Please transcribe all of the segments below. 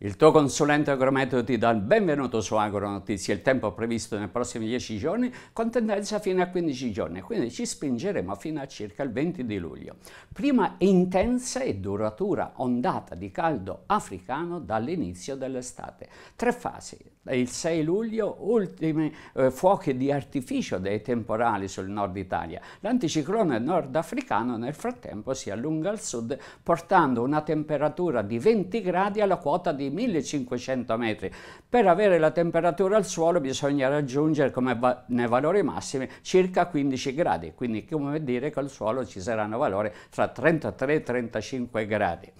Il tuo consulente agrometeo ti dà il benvenuto su Agronotizia. il tempo previsto nei prossimi 10 giorni con tendenza fino a 15 giorni, quindi ci spingeremo fino a circa il 20 di luglio. Prima intensa e duratura ondata di caldo africano dall'inizio dell'estate. Tre fasi, il 6 luglio ultimi eh, fuochi di artificio dei temporali sul nord Italia. L'anticiclone nordafricano nel frattempo si allunga al sud portando una temperatura di 20 gradi alla quota di 1500 metri. Per avere la temperatura al suolo bisogna raggiungere come va nei valori massimi circa 15 gradi, quindi come dire che al suolo ci saranno valori tra 33 e 35 gradi.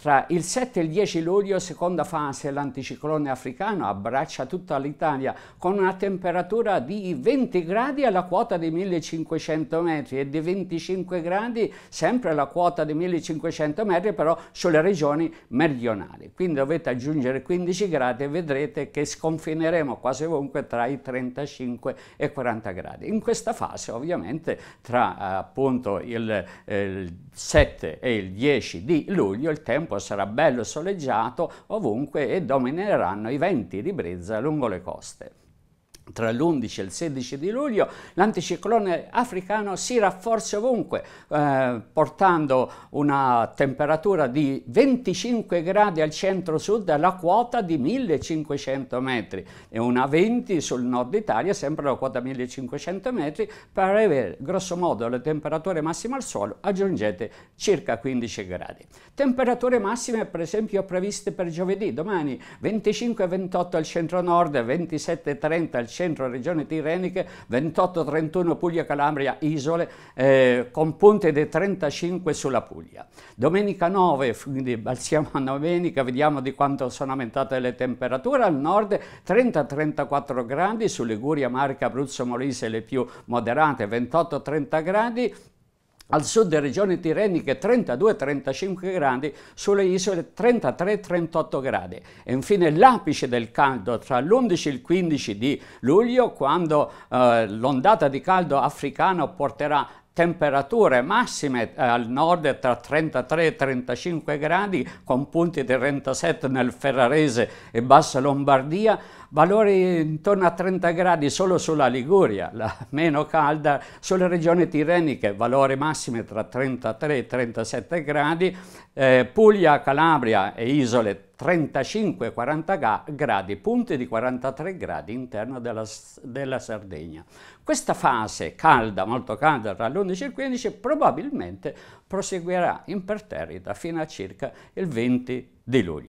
Tra il 7 e il 10 luglio, seconda fase, l'anticiclone africano abbraccia tutta l'Italia con una temperatura di 20 gradi alla quota di 1500 metri e di 25 gradi sempre alla quota di 1500 metri però sulle regioni meridionali. Quindi dovete aggiungere 15 gradi e vedrete che sconfineremo quasi ovunque tra i 35 e i 40 gradi. In questa fase ovviamente tra eh, appunto il, eh, il 7 e il 10 di luglio il tempo tempo sarà bello soleggiato ovunque e domineranno i venti di brezza lungo le coste tra l'11 e il 16 di luglio, l'anticiclone africano si rafforza ovunque, eh, portando una temperatura di 25 gradi al centro-sud alla quota di 1500 metri e una 20 sul nord Italia, sempre alla quota 1500 metri, per avere grossomodo le temperature massime al suolo aggiungete circa 15 gradi. Temperature massime per esempio previste per giovedì, domani 25-28 al centro-nord, 27-30 al centro centro, regioni tirreniche, 28-31 Puglia, Calabria, isole, eh, con punte dei 35 sulla Puglia. Domenica 9, quindi balziamo a domenica, vediamo di quanto sono aumentate le temperature, al nord 30-34 gradi, su Liguria, Marca, Abruzzo, Molise le più moderate, 28-30 gradi, al certo. sud delle regioni tirreniche 32-35 gradi, sulle isole 33-38 gradi. E infine l'apice del caldo tra l'11 e il 15 di luglio, quando eh, l'ondata di caldo africano porterà temperature massime eh, al nord tra 33 e 35 gradi con punti di 37 nel Ferrarese e Bassa Lombardia, valori intorno a 30 gradi solo sulla Liguria, la meno calda sulle regioni tirreniche, valori massimi tra 33 e 37 gradi, eh, Puglia, Calabria e isole 35-40 e gradi, punti di 43 gradi interno della, della, Sardegna. Questa fase calda, molto calda, tra l'11 e il 15, probabilmente proseguirà imperterrita fino a circa il 20 di luglio.